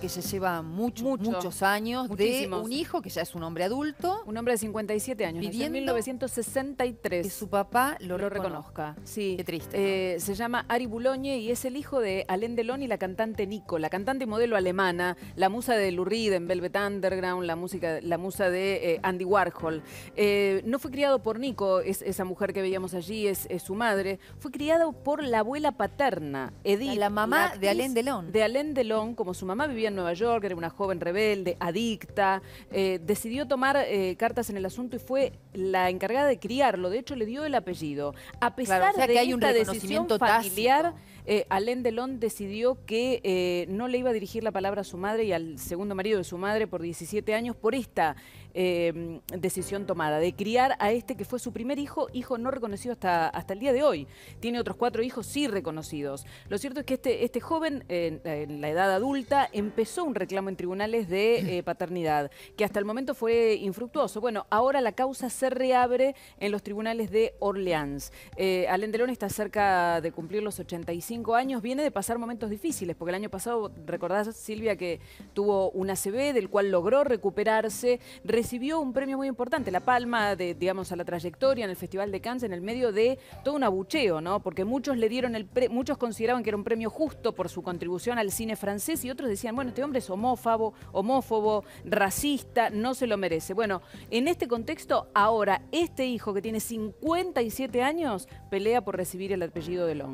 que ya lleva muchos, años de un hijo que ya es un hombre adulto. Un hombre de 57 años, nació en 1963. Que su papá lo, reconozca. Sí. Qué triste. Eh, se llama Ari Bulogne y es el hijo de Alain Delon y la cantante Nico, la cantante y modelo alemana, la musa de Lurid en Velvet Underground, la, música, la musa de eh, Andy Warhol. Eh, no fue criado por Nico, es, esa mujer que veíamos allí, es, su madre. Fue criado por la abuela paterna, Edith. La, mamá de Alain Delon. De Alain Delon, como su mamá vivía en Nueva York, era una joven rebelde, adicta, eh, decidió tomar eh, cartas en el asunto y fue la encargada de criarlo, de hecho le dio el apellido. A pesar de que hay un esta reconocimiento familiar, eh, Alain Delon decidió que eh, no le iba a dirigir la palabra a su madre y al segundo marido de su madre por 17 años por esta em, decisión tomada, de criar a este que fue su primer hijo, hijo no reconocido hasta, hasta el día de hoy. Tiene otros cuatro hijos sí reconocidos. Lo cierto es que este, este joven, en la edad adulta, empezó un reclamo en tribunales de eh, paternidad, que hasta el momento fue infructuoso. Bueno, ahora la causa se reabre en los tribunales de Orleans. Eh, Alain Delon está cerca de cumplir los 85 años, viene de pasar momentos difíciles, porque el año pasado, recordás Silvia, que tuvo una CB del cual logró recuperarse, recibió un premio muy importante, La Palma, de, digamos, a la trayectoria en el Festival de Cannes, en el medio de todo un abucheo, ¿no? Porque muchos le dieron el muchos consideraban que era un premio justo por su contribución al cine francés y otros decían, bueno, este hombre es homófobo, homófobo, racista, no se lo merece. Bueno, en este contexto, ahora, este hijo que tiene 57 años pelea por recibir el apellido de Long.